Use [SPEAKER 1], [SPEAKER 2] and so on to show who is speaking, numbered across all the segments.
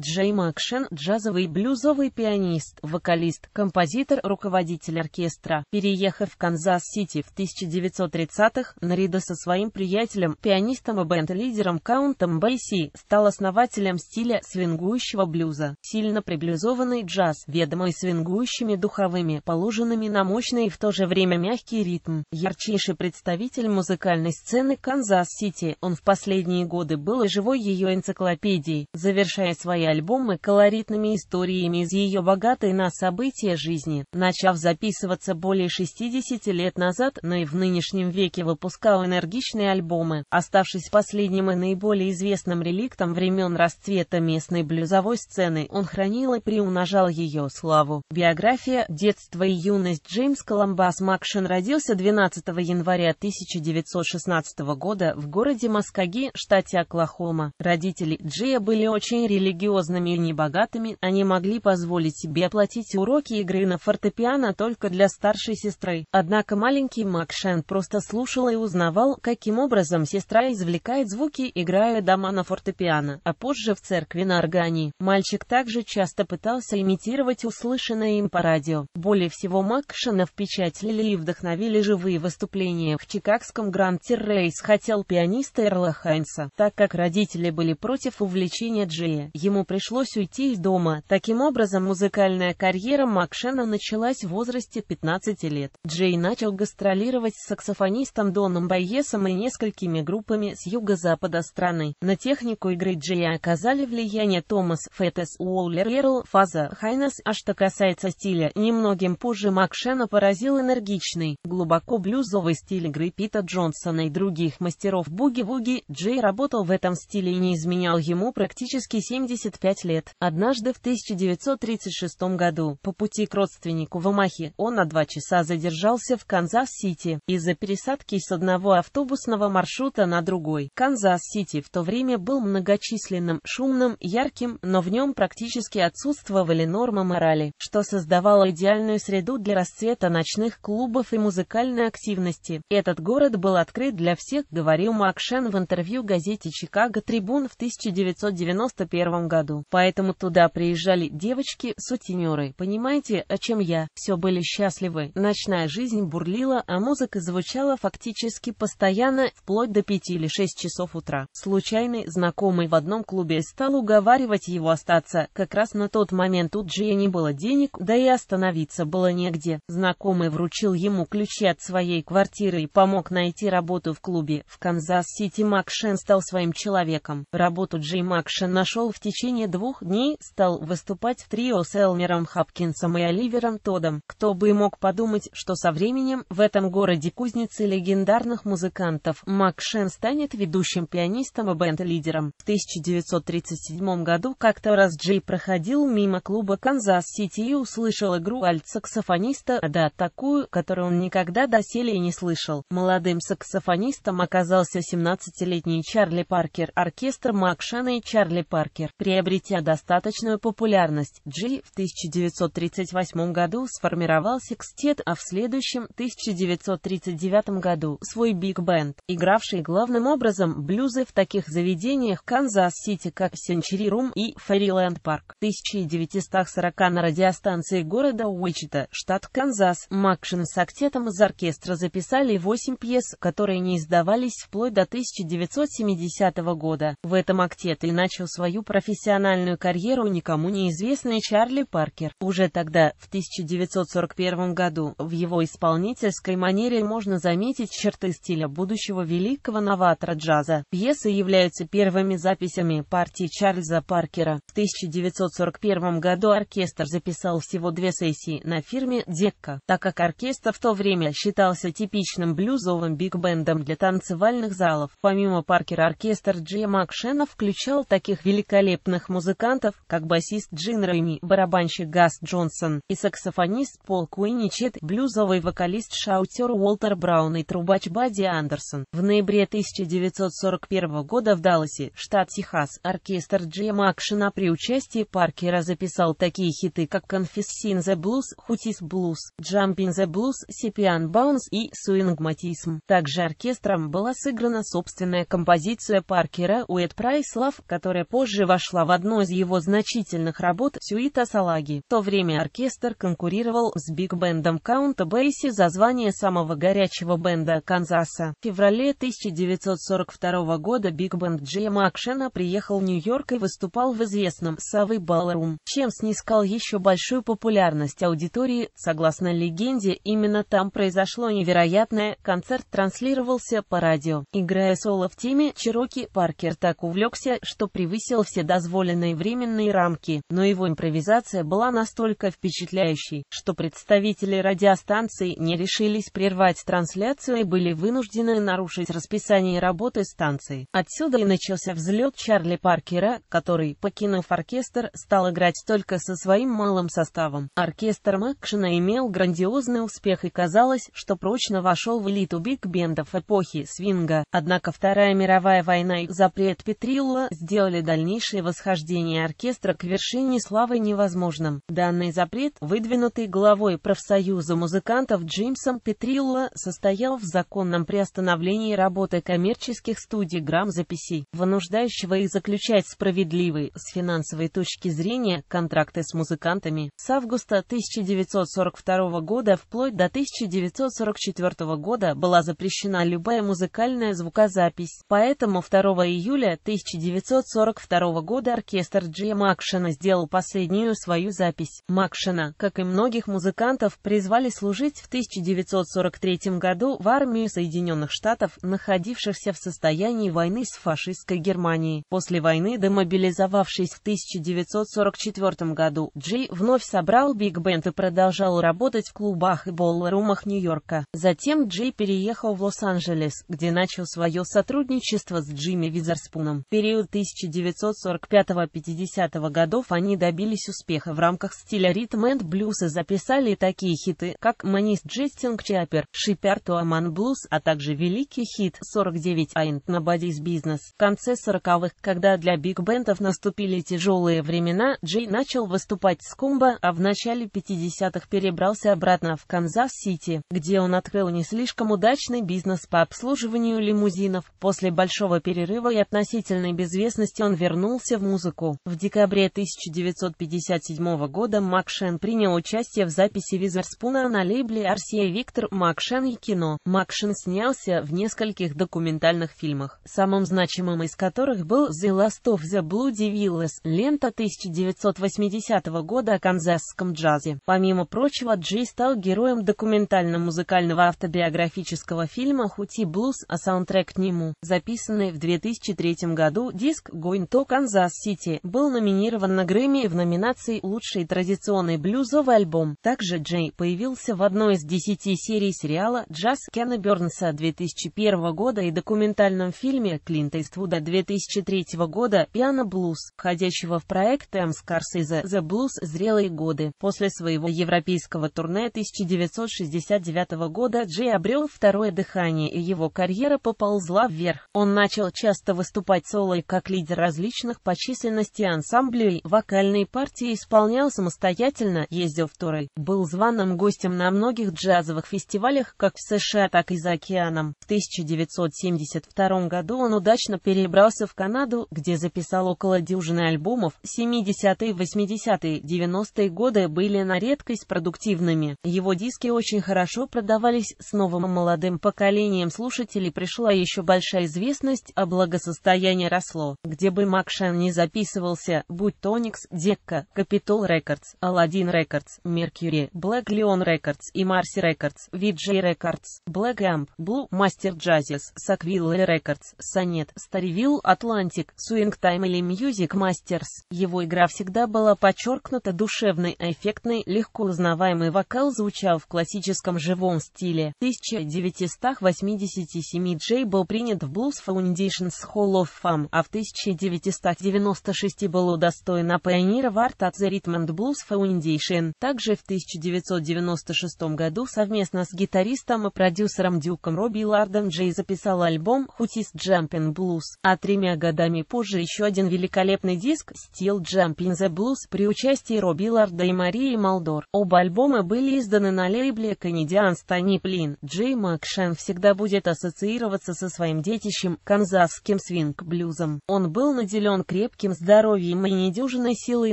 [SPEAKER 1] Джей Макшен – джазовый блюзовый пианист, вокалист, композитор, руководитель оркестра. Переехав в Канзас-Сити в 1930-х, наряду со своим приятелем, пианистом и бенд-лидером Каунтом Бейси, стал основателем стиля свингующего блюза. Сильно приблюзованный джаз, ведомый свингующими духовыми, положенными на мощный и в то же время мягкий ритм. Ярчайший представитель музыкальной сцены Канзас-Сити, он в последние годы был и живой ее энциклопедией, завершая свои альбомы колоритными историями из ее богатой на события жизни, начав записываться более 60 лет назад, но и в нынешнем веке выпускал энергичные альбомы, оставшись последним и наиболее известным реликтом времен расцвета местной блюзовой сцены, он хранил и приумножал ее славу. Биография «Детство и юность» Джеймс Коломбас Макшин родился 12 января 1916 года в городе Маскаги, штате Оклахома. Родители Джея были очень религиозными амбициозными и небогатыми, они могли позволить себе оплатить уроки игры на фортепиано только для старшей сестры. Однако маленький Макшен просто слушал и узнавал, каким образом сестра извлекает звуки, играя дома на фортепиано, а позже в церкви на органе. Мальчик также часто пытался имитировать услышанное им по радио. Более всего Макшена впечатлили и вдохновили живые выступления в Чикагском Гранд-Террейс хотел пианиста Эрла Хайнса, так как родители были против увлечения Джея. Ему пришлось уйти из дома. Таким образом, музыкальная карьера Макшена началась в возрасте 15 лет. Джей начал гастролировать с саксофонистом Доном Байесом и несколькими группами с юго-запада страны. На технику игры Джея оказали влияние Томас Феттес Уоллер Эрл Фаза Хайнес, а что касается стиля, немногим позже Макшена поразил энергичный, глубоко блюзовый стиль игры Пита Джонсона и других мастеров буги-вуги. Джей работал в этом стиле и не изменял ему практически 70 25 лет. Однажды в 1936 году, по пути к родственнику в Омахе, он на два часа задержался в Канзас-Сити из-за пересадки с одного автобусного маршрута на другой. Канзас-Сити в то время был многочисленным, шумным, ярким, но в нем практически отсутствовали нормы морали, что создавало идеальную среду для расцвета ночных клубов и музыкальной активности. Этот город был открыт для всех, говорил Макшен в интервью газете «Чикаго Трибун» в 1991 году году. Поэтому туда приезжали девочки-сутенеры. Понимаете, о чем я? Все были счастливы. Ночная жизнь бурлила, а музыка звучала фактически постоянно, вплоть до 5 или 6 часов утра. Случайный знакомый в одном клубе стал уговаривать его остаться. Как раз на тот момент у Джия не было денег, да и остановиться было негде. Знакомый вручил ему ключи от своей квартиры и помог найти работу в клубе. В Канзас-Сити Макшен стал своим человеком. Работу Джей Макшен нашел в течение течение двух дней стал выступать в трио с Элмером Хапкинсом и Оливером Тодом. Кто бы мог подумать, что со временем в этом городе кузницы легендарных музыкантов Мак Шен станет ведущим пианистом и бенд-лидером. В 1937 году как-то раз Джей проходил мимо клуба Канзас-Сити и услышал игру альт-саксофониста, да такую, которую он никогда доселе не слышал. Молодым саксофонистом оказался 17-летний Чарли Паркер, оркестр Шен и Чарли Паркер. Приобрел Обретя достаточную популярность, Джи в 1938 году сформировал секстет, а в следующем 1939 году свой биг-бенд, игравший главным образом блюзы в таких заведениях Канзас-Сити, как Сенчери Рум и Фэриленд Парк. В 1940 на радиостанции города Уичита, штат Канзас, Макшин с актетом из оркестра записали 8 пьес, которые не издавались вплоть до 1970 года. В этом актет и начал свою профессиональную профессиональную карьеру никому неизвестный Чарли Паркер. Уже тогда, в 1941 году, в его исполнительской манере можно заметить черты стиля будущего великого новатора джаза. Пьесы являются первыми записями партии Чарльза Паркера. В 1941 году оркестр записал всего две сессии на фирме «Декка», так как оркестр в то время считался типичным блюзовым биг-бендом для танцевальных залов. Помимо Паркера оркестр Джия Макшена включал таких великолепных профессиональных музыкантов, как басист Джин Рэйми, барабанщик Гас Джонсон и саксофонист Пол Куиничет, блюзовый вокалист-шаутер Уолтер Браун и трубач Бадди Андерсон. В ноябре 1941 года в Далласе, штат Техас, оркестр Джема Акшена при участии Паркера записал такие хиты, как «Confess the Blues», «Хутис Blues», «Jumping the Blues», «Сепиан Bounce» и «Суингматизм». Также оркестром была сыграна собственная композиция Паркера «Уэт Прайс Лав», которая позже вошла в в одной из его значительных работ «Сюита Салаги». В то время оркестр конкурировал с биг-бендом Каунта Бейси за звание самого горячего бенда Канзаса. В феврале 1942 года биг-бенд Джейма Макшена приехал в Нью-Йорк и выступал в известном «Совы Балларум», чем снискал еще большую популярность аудитории. Согласно легенде, именно там произошло невероятное, концерт транслировался по радио. Играя соло в теме, Чироки Паркер так увлекся, что превысил все дозволенные дозволенные временные рамки, но его импровизация была настолько впечатляющей, что представители радиостанции не решились прервать трансляцию и были вынуждены нарушить расписание работы станции. Отсюда и начался взлет Чарли Паркера, который, покинув оркестр, стал играть только со своим малым составом. Оркестр Макшина имел грандиозный успех и казалось, что прочно вошел в элиту биг-бендов эпохи свинга, однако Вторая мировая война и запрет Петрилла сделали дальнейшее восхождение восхождение оркестра к вершине славы невозможным. Данный запрет, выдвинутый главой профсоюза музыкантов Джеймсом Петрилло, состоял в законном приостановлении работы коммерческих студий грамзаписей, вынуждающего их заключать справедливые, с финансовой точки зрения, контракты с музыкантами. С августа 1942 года вплоть до 1944 года была запрещена любая музыкальная звукозапись, поэтому 2 июля 1942 года оркестр Джи Макшина сделал последнюю свою запись. Макшина, как и многих музыкантов, призвали служить в 1943 году в армию Соединенных Штатов, находившихся в состоянии войны с фашистской Германией. После войны, демобилизовавшись в 1944 году, Джи вновь собрал Биг Бенд и продолжал работать в клубах и боллрумах Нью-Йорка. Затем Джи переехал в Лос-Анджелес, где начал свое сотрудничество с Джимми Визерспуном. В период 1945 40-50 годов они добились успеха в рамках стиля ритм энд блюса записали такие хиты, как «Манис Джестинг Чапер», «Шипер Туаман Блюз», а также великий хит «49 айнт Ain't Nobody's бизнес. В конце 40-х, когда для биг-бендов наступили тяжелые времена, Джей начал выступать с Кумба, а в начале 50-х перебрался обратно в Канзас-Сити, где он открыл не слишком удачный бизнес по обслуживанию лимузинов. После большого перерыва и относительной безвестности он вернулся в музыку музыку. В декабре 1957 года Макшен принял участие в записи Визерспуна на лейбле RCA Виктор Макшен и кино. Макшен снялся в нескольких документальных фильмах, самым значимым из которых был The Last of the Bloody Villas, лента 1980 года о канзасском джазе. Помимо прочего, Джей стал героем документально-музыкального автобиографического фильма «Хути Блюз», а саундтрек к нему, записанный в 2003 году диск «Going to Kansas» Сити» был номинирован на Грэмми в номинации «Лучший традиционный блюзовый альбом». Также Джей появился в одной из десяти серий сериала «Джаз» Кена Бернса 2001 года и документальном фильме Клинта Иствуда 2003 года «Пиано Блюз», входящего в проект М. Скорсезе «The Blues. Зрелые годы». После своего европейского турне 1969 года Джей обрел второе дыхание и его карьера поползла вверх. Он начал часто выступать соло и как лидер различных почти численности ансамблей вокальные партии исполнял самостоятельно, ездил в туры, был званым гостем на многих джазовых фестивалях как в США, так и за океаном. В 1972 году он удачно перебрался в Канаду, где записал около дюжины альбомов. 70-е, 80-е, 90-е годы были на редкость продуктивными. Его диски очень хорошо продавались, с новым молодым поколением слушателей пришла еще большая известность, а благосостояние росло. Где бы Макшан не записывался, будь Тоникс, Декка, Capitol Records, Aladdin Records, Mercury, Black Leon Records и Marcy Records, VJ Records, Black Amp, Blue Master Jazzes, Sackville Records, Sonnet, Starville Atlantic, Swing Time или Music Masters. Его игра всегда была подчеркнута душевной, эффектной, легко узнаваемый вокал звучал в классическом живом стиле. В 1987 Джей был принят в Blues Foundation's Hall of Fame, а в 1990 1996 был удостоен Pioneer Award от The Rhythm and Blues Foundation. Также в 1996 году совместно с гитаристом и продюсером Дюком Робби Лардом Джей записал альбом «Hooties Jumping Blues», а тремя годами позже еще один великолепный диск «Steel Jumping the Blues» при участии Робби Ларда и Марии Малдор. Оба альбома были изданы на лейбле «Canadian Stony Plin». Джей Макшен всегда будет ассоциироваться со своим детищем, канзасским свинг-блюзом. Он был наделен крепким крепким здоровьем и недюжиной силой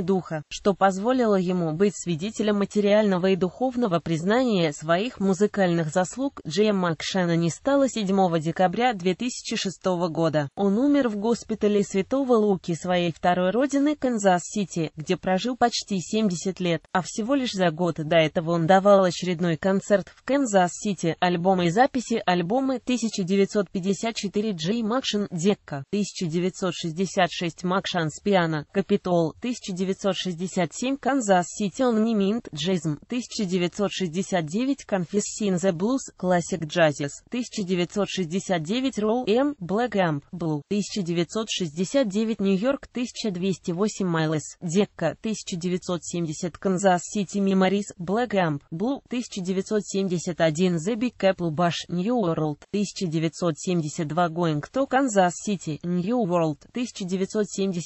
[SPEAKER 1] духа, что позволило ему быть свидетелем материального и духовного признания своих музыкальных заслуг. Джем Макшена не стало 7 декабря 2006 года. Он умер в госпитале Святого Луки своей второй родины Канзас-Сити, где прожил почти 70 лет, а всего лишь за год до этого он давал очередной концерт в Канзас-Сити, альбомы и записи альбомы 1954 Джей Макшен Декка, 1966 Макшен Шанспиано, Капитол, 1967, Канзас Сити Он Не Минт, Джизм, 1969, Конфис Син The Blues, Классик Джазис, 1969, Роу М, Блэк Эмп, Блу, 1969, Нью-Йорк, 1208, Майлес, Декка, 1970, Канзас Сити Меморис, Блэк Эмп, Блу, 1971, The Big Apple Bash, New World, 1972, Гоинг to Kansas City, New World, 1970,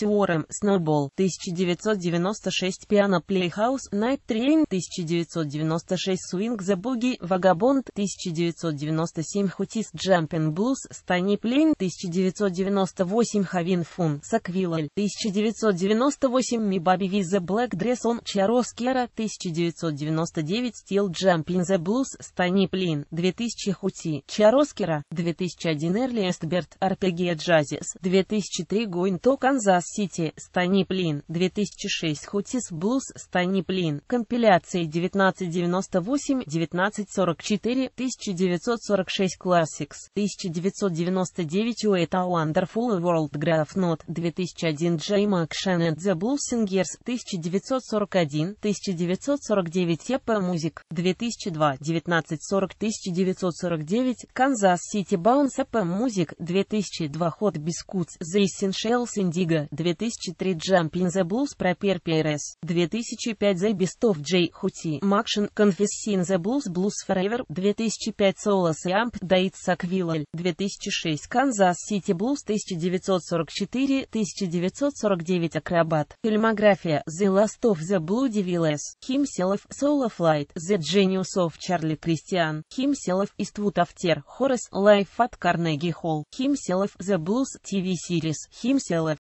[SPEAKER 1] Стюарем, Snowball 1996, Пиано Плейхаус Найт Трейн 1996, Суинг the Boogie, Vagabond 1997, Хутис Jumping Blues, Стани Плейн 1998, Хавин Фун, Саквилл 1998, Ми Баби Визе Блэк Дресс Он, Чарос Кера 1999, Стил Jumping the Blues, Стани Плейн 2000, Хути, Чароскера 2001, Эрлиэст Берт, Арпегия Джазис 2003, Гуинто, Канзас Кавказ Сити Станиплин 2006 Хутис Блуз Станиплин компиляции 1998-1944 1946 Classics 1999 Уэйт A Wonderful World Graph Note 2001 Джейма Акшен and the Blue Singers 1941 1949 Епа Music 2002 1940 1949 Канзас Сити Баунс Епа Music 2002 Hot Biscuits The Essentials Indigo 2003 Jump in the Blues про Perpires, 2005 The Best of J. Huti, Maction, Confess in the Blues Blues Forever, 2005 Solas и Amp Dates Aquilal, 2006 Kansas City Blues, 1944-1949 Акробат, фильмография The Last of the Blue Devils, Himself, Soul of Light, The Genius of Charlie Christian, Himself, Иствуд Афтер, Хорес, Life at Carnegie Hall, Himself, The Blues TV Series, Himself,